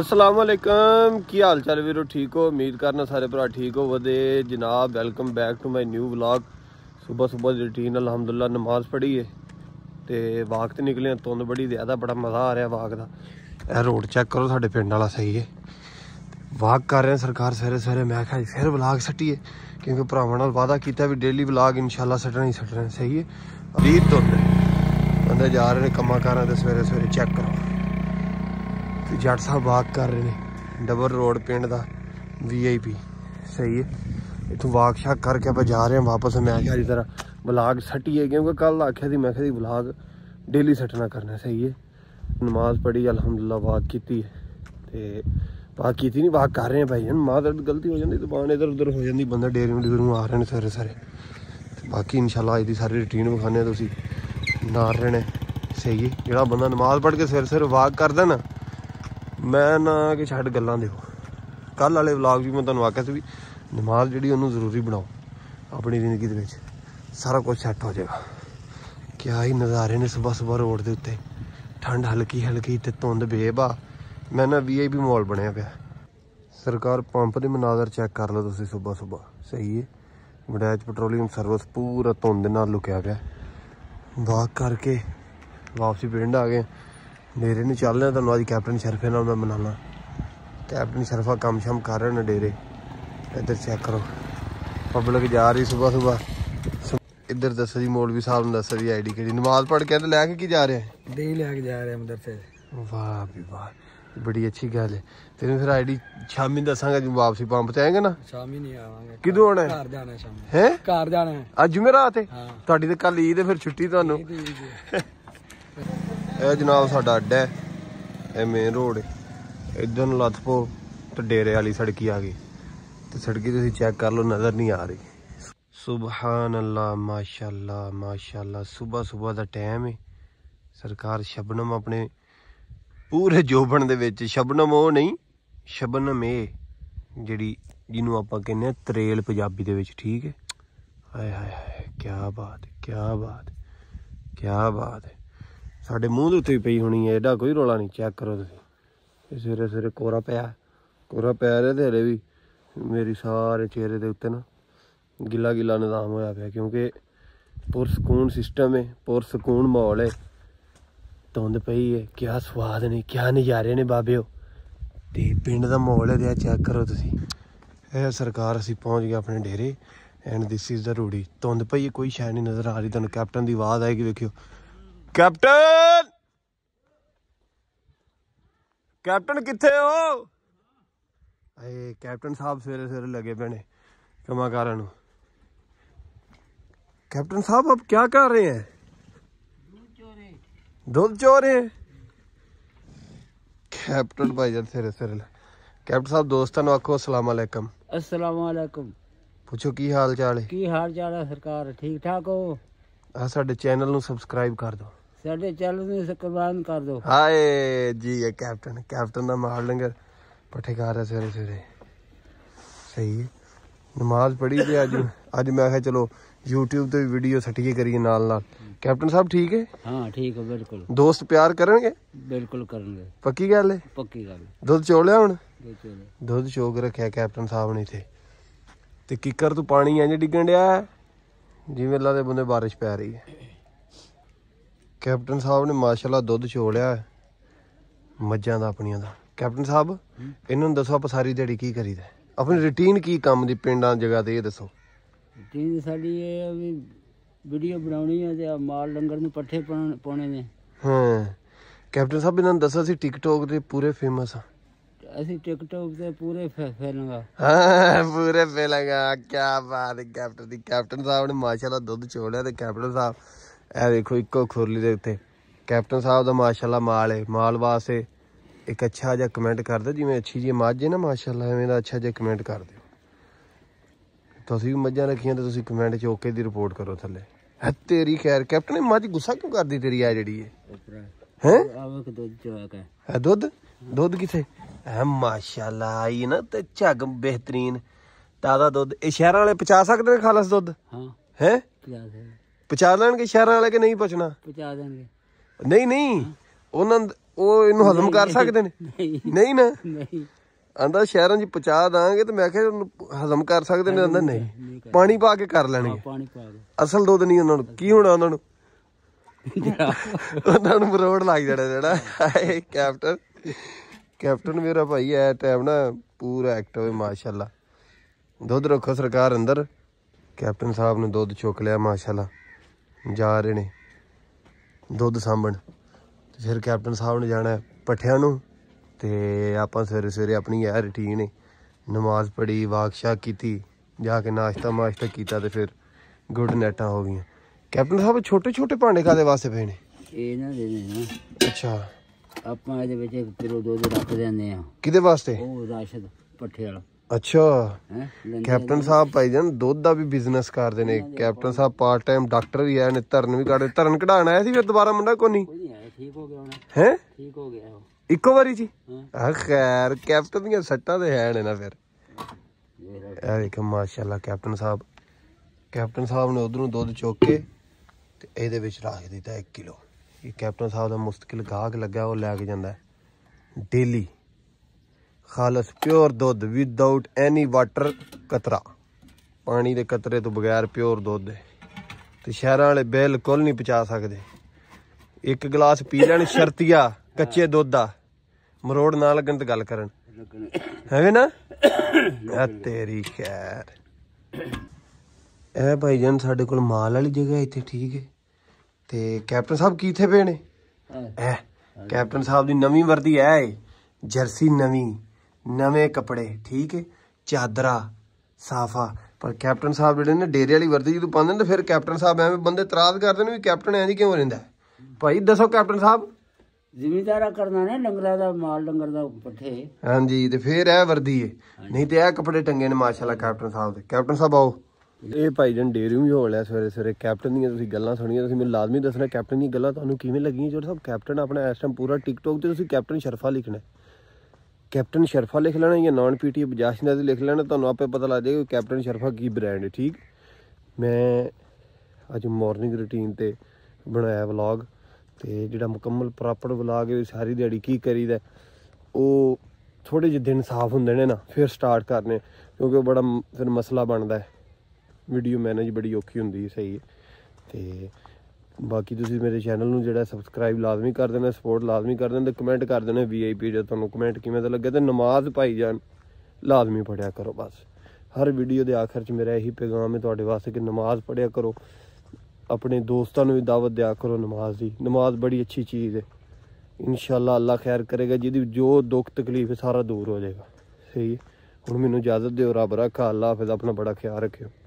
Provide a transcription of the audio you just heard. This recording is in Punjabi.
ਅਸਲਾਮ ਵਾਲੇਕਮ ਕੀ ਹਾਲ ਚਾਲ ਵੀਰੋ ਠੀਕ ਹੋ ਉਮੀਦ ਕਰਨਾ ਸਾਰੇ ਭਰਾ ਠੀਕ ਹੋ ਵਦੇ ਜਨਾਬ welcome back to my new vlog ਸਵੇਰ ਸਵੇਰ ਰੁਟੀਨ ਅਲਹਮਦੁਲਿਲਾ ਨਮਾਜ਼ ਪੜ੍ਹੀ ਏ ਤੇ ਵਾਕ ਤੇ ਨਿਕਲੇ ਤੁੰਦ ਬੜੀ ਜ਼ਿਆਦਾ ਬੜਾ ਮਜ਼ਾ ਆ ਰਿਹਾ ਵਾਕ ਦਾ ਇਹ ਰੋਡ ਚੈੱਕ ਕਰੋ ਸਾਡੇ ਪਿੰਡ ਵਾਲਾ ਸਹੀ ਏ ਵਾਕ ਕਰ ਰਹੇ ਸਰਕਾਰ ਸਵੇਰੇ ਸਵੇਰੇ ਮੈਂ ਕਿਹਾ ਫਿਰ ਵਲੌਗ ਸੱਟੀਏ ਕਿਉਂਕਿ ਭਰਾਵਾਂ ਨਾਲ ਵਾਦਾ ਕੀਤਾ ਵੀ ਡੇਲੀ ਵਲੌਗ ਇਨਸ਼ਾਅੱਲਾ ਸੱਟਣਾ ਹੀ ਸੱਟਣਾ ਸਹੀ ਏ ਰੀਤ ਤੁੰਦ ਬੰਦੇ ਜਾ ਰਹੇ ਨੇ ਕੰਮਾਂ ਕਾਰਾਂ ਸਵੇਰੇ ਸਵੇਰੇ ਚੈੱਕ ਕਰੋ ਤੇ ਜੱਟ ਸਾਹਿਬ ਵਾਕ ਕਰ ਰਹੇ ਨੇ ਡਬਲ ਰੋਡ ਪਿੰਡ ਦਾ ਵੀਆਈਪੀ ਸਹੀ ਹੈ ਇਥੋਂ ਵਾਕ ਸ਼ਾਕ ਕਰਕੇ ਆਪਾਂ ਜਾ ਰਹੇ ਹਾਂ ਵਾਪਸ ਮੈਂ ਕਿਹਾ ਜੀ ਤਰ੍ਹਾਂ ਬਲਾਗ ਸੱਟੀਏ ਕਿਉਂਕਿ ਕੱਲ ਆਖਿਆ ਸੀ ਮੈਂ ਕਿਹਾ ਸੀ ਡੇਲੀ ਸੱਟਣਾ ਕਰਨਾ ਸਹੀ ਹੈ ਨਮਾਜ਼ ਪੜ੍ਹੀ ਅਲਹਮਦੁਲਿਲਾ ਵਾਕ ਕੀਤੀ ਤੇ ਵਾਕ ਕੀਤੀ ਨਹੀਂ ਵਾਕ ਕਰ ਰਹੇ ਹਾਂ ਭਾਈ ਮਾਦਰ ਗਲਤੀ ਹੋ ਜਾਂਦੀ ਬਾਣ ਇਧਰ ਉਧਰ ਹੋ ਜਾਂਦੀ ਬੰਦਾ ਡੇਰੀ ਨੂੰ ਨੂੰ ਆ ਰਹੇ ਨੇ ਸਾਰੇ ਸਾਰੇ ਬਾਕੀ ਇਨਸ਼ਾਅੱਲਾ ਅੱਜ ਦੀ ਸਾਰੀ ਰੁਟੀਨ ਵਿਖਾਣੇ ਤੁਸੀਂ ਨਾਲ ਰਹਿਣਾ ਸਹੀ ਹੈ ਜਿਹੜਾ ਬੰਦਾ ਨਮਾਜ਼ ਪੜ੍ਹ ਕੇ ਸਿਰ ਸਿਰ ਵਾਕ ਕਰਦਾ ਨਾ ਮੈਂ ਨਾ ਕਿ ਛੱਡ ਗੱਲਾਂ ਦਿਓ ਕੱਲ ਵਾਲੇ ਵਲੌਗ ਵੀ ਮੈਂ ਤੁਹਾਨੂੰ ਆਖਿਆ ਸੀ ਵੀ ਨਮਾਜ਼ ਜਿਹੜੀ ਉਹਨੂੰ ਜ਼ਰੂਰੀ ਬਣਾਓ ਆਪਣੀ ਜ਼ਿੰਦਗੀ ਦੇ ਵਿੱਚ ਸਾਰਾ ਕੁਝ ਸੈੱਟ ਹੋ ਜਾਏਗਾ ਕਿਆ ਹੀ ਨਜ਼ਾਰੇ ਨੇ ਸਵੇਰ ਸਵੇਰ ਰੋਡ ਦੇ ਉੱਤੇ ਠੰਡ ਹਲਕੀ ਹਲਕੀ ਤੇ ਧੁੰਦ ਬੇਬਾ ਮੈਂ ਨਾ ਵੀਆਈਪੀ ਮਾਲ ਬਣਿਆ ਪਿਆ ਸਰਕਾਰ ਪੰਪ ਦੇ ਮਨਾਜ਼ਰ ਚੈੱਕ ਕਰ ਲਓ ਤੁਸੀਂ ਸਵੇਰ ਸਵੇਰ ਸਹੀ ਹੈ ਵਡੈਚ ਪੈਟਰੋਲੀਅਮ ਸਰਵਿਸ ਪੂਰਾ ਧੁੰਦ ਨਾਲ ਲੁਕਿਆ ਪਿਆ ਵਾਕ ਕਰਕੇ ਵਾਪਸੀ ਪਿੰਡ ਆ ਗਏ ਡੇਰੇ ਨੂੰ ਚੱਲ ਰਹੇ ਤੁਹਾਨੂੰ ਅੱਜ ਕੈਪਟਨ ਸ਼ਰਫੇ ਨਾਲ ਮੈਂ ਮਨਾਣਾ ਕੈਪਟਨ ਸ਼ਰਫਾ ਕੰਮ ਸ਼ਮ ਕਰ ਰਹੇ ਨੇ ਡੇਰੇ ਇੱਧਰ ਚੈੱਕ ਕਰੋ ਪਬਲਿਕ ਜਾ ਰਹੀ ਸਵੇਰ ਸਵੇਰ ਇੱਧਰ ਦੱਸੋ ਜੀ ਮੌਲਵੀ ਸਾਹਿਬ ਨੂੰ ਦੱਸ ਜੀ ਆਈਡੀ ਕਿਹੜੀ ਨਮਾਜ਼ ਪੜ ਕੇ ਤੇ ਲੈ ਕੇ ਕੀ ਜਾ ਰਹੇ ਹੈ ਦੇ ਲੈ ਕੇ ਜਾ ਮਦਰ ਮਦਰਸੇ ਵਾਹ ਵੀ ਵਾਹ ਬੜੀ ਅੱਛੀ ਗੱਲ ਹੈ ਤੈਨੂੰ ਫਿਰ ਆਈਡੀ ਸ਼ਾਮੀ ਦੱਸਾਂਗਾ ਜੀ ਵਾਪਸੀ ਪੰਪ ਤੇ ਆਏਗਾ ਨਾ ਸ਼ਾਮੀ ਨਹੀਂ ਆਵਾਂਗੇ ਕਿਦੋਂ ਆਣਾ ਘਰ ਜਾਣਾ ਸ਼ਾਮੀ ਹੈ ਘਰ ਜਾਣਾ ਅੱਜ ਮੇਰਾ ਰਾਤ ਹੈ ਤੁਹਾਡੀ ਤਾਂ ਕੱਲ ਈਦ ਹੈ ਫਿਰ ਛੁੱਟੀ ਤੁਹਾਨੂੰ ਇਹ ਜਨਾਬ ਸਾਡਾ ਅੱਡਾ ਹੈ ਇਹ ਮੇਨ ਰੋਡ ਹੈ ਇਧਰ ਨੂੰ ਲੱਥਪੋ ਤੇ ਡੇਰੇ ਵਾਲੀ ਸੜਕੀ ਆ ਗਈ ਤੇ ਸੜਕੀ ਤੁਸੀਂ ਚੈੱਕ ਕਰ ਲਓ ਨਜ਼ਰ ਨਹੀਂ ਆ ਰਹੀ ਸੁਭਾਨ ਅੱਲਾ ਮਾਸ਼ਾਅੱਲਾ ਮਾਸ਼ਾਅੱਲਾ ਸਵੇਰ ਸਵੇਰ ਦਾ ਟਾਈਮ ਹੈ ਸਰਕਾਰ ਸ਼ਬਨਮ ਆਪਣੇ ਪੂਰੇ ਜੋਬਣ ਦੇ ਵਿੱਚ ਸ਼ਬਨਮ ਉਹ ਨਹੀਂ ਸ਼ਬਨਮ ਇਹ ਜਿਹੜੀ ਜਿਹਨੂੰ ਆਪਾਂ ਕਹਿੰਦੇ ਆ ਤਰੇਲ ਪੰਜਾਬੀ ਦੇ ਵਿੱਚ ਠੀਕ ਹੈ ਹਾਏ ਹਾਏ ਹਾਏ ਕੀ ਬਾਤ ਕੀ ਬਾਤ ਕੀ ਬਾਤ ਹੈ ਸਾਡੇ ਮੂੰਹ ਦੇ ਉੱਤੇ ਪਈ ਹੋਣੀ ਹੈ ਐਡਾ ਕੋਈ ਰੋਲਾ ਨਹੀਂ ਚੈੱਕ ਕਰੋ ਤੁਸੀਂ ਇਹ ਸਵੇਰੇ ਸਵੇਰੇ ਕੋਰਾ ਪਿਆ ਕੋਰਾ ਪੈ ਰਿਹਾ ਤੇ ਹਲੇ ਵੀ ਮੇਰੀ ਸਾਰੇ ਚਿਹਰੇ ਦੇ ਉੱਤੇ ਨਾ ਗਿੱਲਾ ਗਿੱਲਾ ਨਿਜ਼ਾਮ ਹੋਇਆ ਪਿਆ ਕਿਉਂਕਿ ਪੁਰ ਸਕੂਨ ਸਿਸਟਮ ਹੈ ਪੁਰ ਸਕੂਨ ਮਾਹੌਲ ਹੈ ਧੁੰਦ ਪਈ ਹੈ ਕਿਆ ਸਵਾਦ ਨੇ ਕਿਆ ਨਜ਼ਾਰੇ ਨੇ ਬਾਬਿਓ ਤੇ ਪਿੰਡ ਦਾ ਮਾਹੌਲ ਹੈ ਤੇ ਚੈੱਕ ਕਰੋ ਤੁਸੀਂ ਇਹ ਸਰਕਾਰ ਅਸੀਂ ਪਹੁੰਚ ਗਏ ਆਪਣੇ ਡੇਰੇ ਐਂਡ ਥਿਸ ਇਜ਼ ਦਾ ਰੋੜੀ ਧੁੰਦ ਪਈ ਕੋਈ ਸ਼ੈ ਨਹੀਂ ਨਜ਼ਰ ਆ ਰਹੀ ਤੁਹਾਨੂੰ ਕੈਪਟਨ ਦੀ ਆਵਾਜ਼ ਆਏਗੀ ਵੇਖਿਓ ਕੈਪਟਨ ਕੈਪਟਨ ਕਿੱਥੇ ਹੋ ਏ ਕੈਪਟਨ ਸਾਹਿਬ ਸਵੇਰੇ ਸਵੇਰੇ ਲੱਗੇ ਪਏ ਨੇ ਕਮਾ ਕਰਨ ਨੂੰ ਕੈਪਟਨ ਸਾਹਿਬ ਆਪ ਕੀ ਕਰ ਰਹੇ ਹੈ ਦੁੱਧ ਚੋਰੇ ਕੈਪਟਨ ਭਾਈ ਜਨ ਸਵੇਰੇ ਸਵੇਰੇ ਕੈਪਟਨ ਸਾਹਿਬ ਦੋਸਤਾਂ ਨੂੰ ਆਖੋ ਅਸਲਾਮ ਅਲੈਕਮ ਅਸਲਾਮ ਅਲੈਕਮ ਪੁੱਛੋ ਕੀ ਹਾਲ ਚਾਲ ਹੈ ਕੀ ਹਾਲ ਚਾਲ ਹੈ ਸਰਕਾਰ ਠੀਕ ਠਾਕ ਹੋ ਆ ਸਾਡੇ ਚੈਨਲ ਨੂੰ ਸਬਸਕ੍ਰਾਈਬ ਕਰ ਦਿਓ ਸਾਡੇ ਚੱਲ ਨੂੰ ਸਕਰਬਾਨ ਕਰ ਦੋ ਹਾਏ ਜੀ ਇਹ ਕੈਪਟਨ ਕੈਪਟਨ ਦਾ ਮਾਰ ਲੰਗਰ ਪੱਠੇ ਖਾ ਰਿਹਾ ਸਵੇਰੇ ਸਵੇਰੇ ਸਹੀ ਨਮਾਜ਼ ਪੜੀ ਤੇ ਅੱਜ ਅੱਜ ਮੈਂ ਕਿਹਾ ਚਲੋ YouTube ਤੇ ਵੀਡੀਓ ਸੱਟੀਏ ਕਰੀਏ ਨਾਲ ਨਾਲ ਕੈਪਟਨ ਸਾਹਿਬ ਠੀਕ ਹੈ ਹਾਂ ਠੀਕ ਹੈ ਬਿਲਕੁਲ ਦੋਸਤ ਪਿਆਰ ਕਰਨਗੇ ਬਿਲਕੁਲ ਕਰਨਗੇ ਪੱਕੀ ਗੱਲ ਹੈ ਪੱਕੀ ਗੱਲ ਦੁੱਧ ਚੋ ਲਿਆ ਹੁਣ ਦੁੱਧ ਚੋ ਕੇ ਰੱਖਿਆ ਕੈਪਟਨ ਸਾਹਿਬ ਨੇ ਇਥੇ ਤੇ ਕਿੱਕਰ ਤੋਂ ਪਾਣੀ ਇੰਜ ਡਿੱਗਣ ਡਿਆ ਜਿਵੇਂ ਲਾ ਦੇ ਬੰਦੇ ਬਾਰਿਸ਼ ਪੈ ਰਹੀ ਹੈ ਕੈਪਟਨ ਸਾਹਿਬ ਨੇ ਮਾਸ਼ਾਅੱਲਾ ਦੁੱਧ ਛੋਲਿਆ ਮੱਝਾਂ ਦਾ ਆਪਣੀਆਂ ਦਾ ਕੈਪਟਨ ਸਾਹਿਬ ਇਹਨਾਂ ਨੂੰ ਦੱਸੋ ਆਪਾਂ ਸਾਰੀ ਦਿਹਾੜੀ ਕੀ ਕਰੀਦਾ ਆਪਣੀ ਰੁਟੀਨ ਕੀ ਕੰਮ ਦੀ ਪਿੰਡਾਂ ਜਗ੍ਹਾ ਤੇ ਇਹ ਦੱਸੋ ਰੁਟੀਨ ਸਾਡੀ ਇਹ ਆ ਵੀ ਵੀਡੀਓ ਬਣਾਉਣੀ ਆ ਤੇ ਆ ਮਾਲ ਲੰਗਰ ਨੂੰ ਪੱਠੇ ਪਾਉਣੇ ਨੇ ਹਾਂ ਕੈਪਟਨ ਸਾਹਿਬ ਇਹਨਾਂ ਨੂੰ ਦੱਸੋ ਅਸੀਂ ਟਿਕਟੋਕ ਤੇ ਪੂਰੇ ਫੇਮਸ ਆ ਅਸੀਂ ਟਿਕਟੋਕ ਤੇ ਪੂਰੇ ਫੈਲਾਂਗਾ ਹਾਂ ਪੂਰੇ ਫੈਲਾਂਗਾ ਕੀ ਬਾਤ ਹੈ ਕੈਪਟਨ ਦੀ ਕੈਪਟਨ ਸਾਹਿਬ ਨੇ ਮਾਸ਼ਾਅੱਲਾ ਦੁੱਧ ਲਿਆ ਤੇ ਕੈਪਟਨ ਸਾਹਿਬ ਇਹ ਦੇਖੋ ਇੱਕੋ ਖੁਰਲੀ ਦੇ ਉੱਤੇ ਕੈਪਟਨ ਸਾਹਿਬ ਦਾ ਮਾਸ਼ਾਅੱਲਾ ਮਾਲ ਹੈ ਮਾਲ ਵਾਸਤੇ ਇੱਕ ਅੱਛਾ ਜਿਹਾ ਕਮੈਂਟ ਕਰ ਦਿਓ ਜਿਵੇਂ ਅੱਛੀ ਜੀ ਮੱਝ ਹੈ ਨਾ ਮਾਸ਼ਾਅੱਲਾ ਐਵੇਂ ਦਾ ਅੱਛਾ ਜਿਹਾ ਕਮੈਂਟ ਕਰ ਦਿਓ ਤੁਸੀਂ ਵੀ ਮੱਝਾਂ ਰੱਖੀਆਂ ਤਾਂ ਤੁਸੀਂ ਕਮੈਂਟ 'ਚ ਓਕੇ ਦੀ ਰਿਪੋਰਟ ਕਰੋ ਥੱਲੇ ਹੈ ਤੇਰੀ ਖੈਰ ਕੈਪਟਨ ਇਹ ਮੱਝ ਗੁੱਸਾ ਕਿਉਂ ਕਰਦੀ ਤੇਰੀ ਆ ਜਿਹੜੀ ਹੈ ਹੈ ਆਵਕ ਦੁੱਧ ਚੋਕ ਹੈ ਇਹ ਦੁੱਧ ਦੁੱਧ ਕਿਥੇ ਹੈ ਮਾਸ਼ਾਅੱਲਾ ਆਈ ਨਾ ਤੇ ਝੱਗ ਬਿਹਤਰੀਨ ਤਾਜ਼ਾ ਦੁੱਧ ਇਹ ਸ਼ਹਿਰਾਂ ਵਾਲੇ ਪਚਾ ਸਕਦੇ ਨੇ ਖਾਲਸ ਦੁੱਧ ਹਾਂ ਹੈ ਪਚਾ ਸਕਦੇ ਪਛਾਣ ਲੈਣਗੇ ਸ਼ਹਿਰਾਂ ਵਾਲੇ ਕਿ ਨਹੀਂ ਪੁੱਛਣਾ ਪਹੁੰਚਾ ਦੇਣਗੇ ਨਹੀਂ ਨਹੀਂ ਉਹਨਾਂ ਉਹ ਇਹਨੂੰ ਹਜ਼ਮ ਕਰ ਸਕਦੇ ਨੇ ਨਹੀਂ ਨਾ ਨਹੀਂ ਆਂਦਾ ਸ਼ਹਿਰਾਂ 'ਚ ਪਹੁੰਚਾ ਦਾਂਗੇ ਤੇ ਮੈਂ ਕਿਹਾ ਉਹਨੂੰ ਹਜ਼ਮ ਕਰ ਸਕਦੇ ਨੇ ਆਂਦਾ ਨਹੀਂ ਪਾਣੀ ਪਾ ਕੇ ਕਰ ਲੈਣਗੇ ਪਾਣੀ ਪਾ ਦੇ ਅਸਲ ਦੁੱਧ ਨਹੀਂ ਉਹਨਾਂ ਨੂੰ ਕੀ ਹੋਣਾ ਉਹਨਾਂ ਨੂੰ ਉਹਨਾਂ ਨੂੰ ਮਰੋੜ ਲੱਗ ਜਾਣਾ ਜਿਹੜਾ ਹਾਏ ਕੈਪਟਨ ਕੈਪਟਨ ਮੇਰਾ ਭਾਈ ਐ ਟਾਈਮ ਨਾ ਪੂਰਾ ਐਕਟਿਵ ਹੈ ਮਾਸ਼ਾਅੱਲਾ ਦੁੱਧ ਰੱਖੋ ਸਰਕਾਰ ਅੰਦਰ ਕੈਪਟਨ ਸਾਹਿਬ ਨੇ ਦੁੱਧ ਚੁੱਕ ਲਿਆ ਮਾਸ਼ਾਅੱਲਾ ਜਾ ਰਹੇ ਨੇ ਦੁੱਧ ਸਾਂਭਣ ਤੇ ਫਿਰ ਕੈਪਟਨ ਸਾਹਿਬ ਨੇ ਜਾਣਾ ਪੱਠਿਆਂ ਨੂੰ ਤੇ ਆਪਾਂ ਸਵੇਰੇ ਸਵੇਰੇ ਆਪਣੀ ਇਹ ਰੁਟੀਨ ਹੈ ਨਮਾਜ਼ ਪੜ੍ਹੀ ਵਾਕਸ਼ਾ ਕੀਤੀ ਜਾ ਕੇ ਨਾਸ਼ਤਾ ਮਾਸ਼ਤਾ ਕੀਤਾ ਤੇ ਫਿਰ ਗੁੱਡ ਨੈਟਾਂ ਹੋ ਗਈਆਂ ਕੈਪਟਨ ਸਾਹਿਬ ਛੋਟੇ ਛੋਟੇ ਭਾਂਡੇ ਕਾਦੇ ਵਾਸਤੇ ਪਏ ਨੇ ਇਹ ਨਾ ਦੇ ਨਾ ਅੱਛਾ ਆਪਾਂ ਇਹਦੇ ਵਿੱਚ ਕਿਲੋ ਦੁੱਧ ਰੱਖ ਦਿੰਦੇ ਆ ਕਿਹਦੇ ਵਾਸਤੇ ਉਹ ਰਾਸ਼ਦ ਪੱਠੇ ਵਾਲਾ ਅੱਛਾ ਕੈਪਟਨ ਸਾਹਿਬ ਭਾਈ ਜਾਨ ਦੁੱਧ ਦਾ ਵੀ ਬਿਜ਼ਨਸ ਕਰਦੇ ਨੇ ਕੈਪਟਨ ਸਾਹਿਬ ਪਾਰਟ ਟਾਈਮ ਡਾਕਟਰ ਵੀ ਆ ਨੇ ਧਰਨ ਵੀ ਕਰਦੇ ਧਰਨ ਕਢਾਣ ਆਇਆ ਸੀ ਫਿਰ ਦੁਬਾਰਾ ਮੁੰਡਾ ਕੋਈ ਨਹੀਂ ਠੀਕ ਹੋ ਗਿਆ ਹੈ ਠੀਕ ਹੋ ਗਿਆ ਇੱਕੋ ਵਾਰੀ ਜੀ ਆ ਖੈਰ ਕੈਪਟਨ ਦੀਆਂ ਸੱਟਾਂ ਤੇ ਹੈ ਨੇ ਨਾ ਫਿਰ ਇਹ ਦੇਖ ਮਾਸ਼ਾਅੱਲਾ ਕੈਪਟਨ ਸਾਹਿਬ ਕੈਪਟਨ ਸਾਹਿਬ ਨੇ ਉਧਰੋਂ ਦੁੱਧ ਚੁੱਕ ਕੇ ਤੇ ਇਹਦੇ ਵਿੱਚ ਰੱਖ ਦਿੱਤਾ 1 ਕਿਲੋ ਇਹ ਕੈਪਟਨ ਸਾਹਿਬ ਦਾ ਮੁਸਤਕਿਲ ਗਾਹਕ ਲੱਗਾ ਉਹ ਲੈ ਕੇ ਜਾਂਦਾ ਡੇਲੀ ਖਾਲਸ ਪਿਓਰ ਦੁੱਧ ਵਿਦਆਊਟ ਐਨੀ ਵਾਟਰ ਕਤਰਾ ਪਾਣੀ ਦੇ ਕਤਰੇ ਤੋਂ ਬਗੈਰ ਪਿਓਰ ਦੁੱਧ ਹੈ ਤੇ ਸ਼ਹਿਰਾਂ ਵਾਲੇ ਬਿਲਕੁਲ ਨਹੀਂ ਪਚਾ ਸਕਦੇ ਇੱਕ ਗਲਾਸ ਪੀ ਲੈਣ ਸ਼ਰਤੀਆ ਕੱਚੇ ਦੁੱਧ ਦਾ ਮਰੋੜ ਨਾਲ ਲੱਗਣ ਤੇ ਗੱਲ ਕਰਨ ਹੈਵੇਂ ਨਾ ਆ ਤੇਰੀ ਖੈਰ ਇਹ ਭਾਈ ਜਨ ਸਾਡੇ ਕੋਲ ਮਾਲ ਵਾਲੀ ਜਗ੍ਹਾ ਇੱਥੇ ਠੀਕ ਹੈ ਤੇ ਕੈਪਟਨ ਸਾਹਿਬ ਕਿੱਥੇ ਪਏ ਨੇ ਐ ਕੈਪਟਨ ਸਾਹਿਬ ਦੀ ਨਵੀਂ ਵਰਦੀ ਐ ਜਰਸੀ ਨਵੀਂ ਨਵੇਂ ਕੱਪੜੇ ਠੀਕ ਹੈ ਚਾਦਰਾ ਸਾਫਾ ਪਰ ਕੈਪਟਨ ਸਾਹਿਬ ਜਿਹੜੇ ਨੇ ਡੇਰੇ ਵਾਲੀ ਵਰਦੀ ਜਦੋਂ ਪਾਉਂਦੇ ਨੇ ਫਿਰ ਕੈਪਟਨ ਸਾਹਿਬ ਐਵੇਂ ਬੰਦੇ ਤਰਾਸ ਕਰਦੇ ਨੇ ਵੀ ਕੈਪਟਨ ਐਂ ਜੀ ਕਿਉਂ ਰਹਿੰਦਾ ਭਾਈ ਦੱਸੋ ਕੈਪਟਨ ਸਾਹਿਬ ਜ਼ਿਮੀਦਾਰਾ ਕਰਨਾ ਨੇ ਡੰਗਰਾਂ ਦਾ ਮਾਲ ਡੰਗਰ ਦਾ ਪੱਠੇ ਹਾਂਜੀ ਤੇ ਫਿਰ ਇਹ ਵਰਦੀ ਏ ਨਹੀਂ ਤੇ ਇਹ ਕੱਪੜੇ ਟੰਗੇ ਨੇ ਮਾਸ਼ਾਅੱਲਾ ਕੈਪਟਨ ਸਾਹਿਬ ਦੇ ਕੈਪਟਨ ਸਾਹਿਬ ਆਓ ਇਹ ਭਾਈ ਜਨ ਡੇਰੀ ਵੀ ਹੋ ਲਿਆ ਸਵੇਰੇ ਸਵੇਰੇ ਕੈਪਟਨ ਦੀਆਂ ਤੁਸੀਂ ਗੱਲਾਂ ਸੁਣੀਆਂ ਤੁਸੀਂ ਮੈਨੂੰ ਲਾਜ਼ਮੀ ਦੱਸਣਾ ਕੈਪਟਨ ਦੀਆਂ ਗੱਲਾਂ ਤੁਹਾਨੂੰ ਕਿਵੇਂ ਲੱਗੀਆਂ ਜੋ ਸਭ ਕੈਪਟਨ ਆਪਣਾ ਇਸ ਟਾਈਮ ਪੂਰਾ ਟਿਕਟੌਕ ਤੇ ਤੁਸੀਂ ਕੈਪਟਨ ਸ਼ਰਫਾ ਲਿਖਣਾ ਕੈਪਟਨ ਸ਼ਰਫਾ ਲਿਖ ਲੈਣਾ ਜਾਂ ਨਾਨ ਪੀਟੀ ਬਜਾਜ ਨਾਲ ਲਿਖ ਲੈਣਾ ਤੁਹਾਨੂੰ ਆਪੇ ਪਤਾ ਲੱਗ ਜਾਏਗਾ ਕੈਪਟਨ ਸ਼ਰਫਾ ਕੀ ਬ੍ਰਾਂਡ ਹੈ ਠੀਕ ਮੈਂ ਅੱਜ ਮਾਰਨਿੰਗ ਰੁਟੀਨ ਤੇ ਬਣਾਇਆ ਵਲੌਗ ਤੇ ਜਿਹੜਾ ਮੁਕੰਮਲ ਪ੍ਰੋਪਰ ਵਲੌਗ ਹੈ ਸਾਰੀ ਦਿਹਾੜੀ ਕੀ ਕਰੀਦਾ ਉਹ ਥੋੜੇ ਜਿਹੇ ਦਿਨ ਸਾਫ਼ ਹੁੰਦੇ ਨੇ ਨਾ ਫਿਰ ਸਟਾਰਟ ਕਰਨੇ ਕਿਉਂਕਿ ਉਹ ਬੜਾ ਫਿਰ ਮਸਲਾ ਬਣਦਾ ਹੈ ਵੀਡੀਓ ਮੈਨੇਜ ਬੜੀ ਔਖੀ ਹੁੰਦੀ ਹੈ ਸਹੀ ਤੇ ਬਾਕੀ ਤੁਸੀਂ ਮੇਰੇ ਚੈਨਲ ਨੂੰ ਜਿਹੜਾ ਸਬਸਕ੍ਰਾਈਬ ਲਾਜ਼ਮੀ ਕਰ ਦੇਣਾ ਸਪੋਰਟ ਲਾਜ਼ਮੀ ਕਰ ਦੇਣਾ ਤੇ ਕਮੈਂਟ ਕਰ ਦੇਣਾ ਵੀਆਈਪੀ ਜੇ ਤੁਹਾਨੂੰ ਕਮੈਂਟ ਕਿਵੇਂ ਦਾ ਲੱਗਿਆ ਤੇ ਨਮਾਜ਼ ਭਾਈ ਜਾਨ ਲਾਜ਼ਮੀ ਪੜਿਆ ਕਰੋ ਬਸ ਹਰ ਵੀਡੀਓ ਦੇ ਆਖਰ 'ਚ ਮੇਰਾ ਇਹੀ ਪੈਗਾਮ ਹੈ ਤੁਹਾਡੇ ਵਾਸਤੇ ਕਿ ਨਮਾਜ਼ ਪੜਿਆ ਕਰੋ ਆਪਣੇ ਦੋਸਤਾਂ ਨੂੰ ਵੀ ਦਾਵਤ ਦਿਆ ਕਰੋ ਨਮਾਜ਼ ਦੀ ਨਮਾਜ਼ ਬੜੀ ਅੱਛੀ ਚੀਜ਼ ਹੈ ਇਨਸ਼ਾਅੱਲਾ ਅੱਲਾ ਖੈਰ ਕਰੇਗਾ ਜਿਹਦੀ ਜੋ ਦੁੱਖ ਤਕਲੀਫ ਹੈ ਸਾਰਾ ਦੂਰ ਹੋ ਜਾਏਗਾ ਸਹੀ ਹੁਣ ਮੈਨੂੰ ਇਜਾਜ਼ਤ ਦਿਓ ਰੱਬ ਰੱਖਾ ਅੱਲਾ ਹਾਫਿਜ਼ ਆਪਣਾ ਬੜਾ ਖਿਆਲ ਰੱਖਿਓ